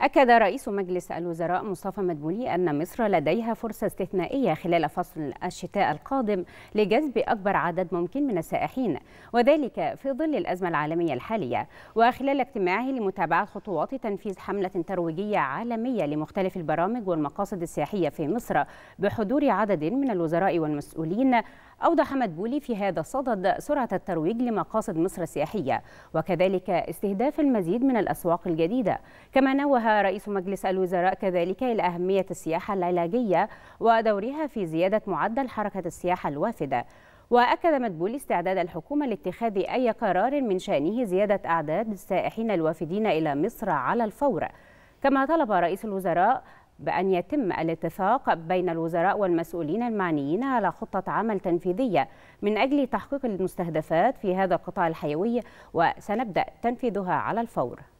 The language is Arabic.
أكد رئيس مجلس الوزراء مصطفى مدبولي أن مصر لديها فرصة استثنائية خلال فصل الشتاء القادم لجذب أكبر عدد ممكن من السائحين وذلك في ظل الأزمة العالمية الحالية وخلال اجتماعه لمتابعة خطوات تنفيذ حملة ترويجية عالمية لمختلف البرامج والمقاصد السياحية في مصر بحضور عدد من الوزراء والمسؤولين أوضح مدبولي في هذا الصدد سرعة الترويج لمقاصد مصر السياحية وكذلك استهداف المزيد من الأسواق الجديدة كما نوه رئيس مجلس الوزراء كذلك إلى أهمية السياحة العلاجية ودورها في زيادة معدل حركة السياحة الوافدة وأكد مدبول استعداد الحكومة لاتخاذ أي قرار من شأنه زيادة أعداد السائحين الوافدين إلى مصر على الفور كما طلب رئيس الوزراء بأن يتم الاتفاق بين الوزراء والمسؤولين المعنيين على خطة عمل تنفيذية من أجل تحقيق المستهدفات في هذا القطاع الحيوي وسنبدأ تنفيذها على الفور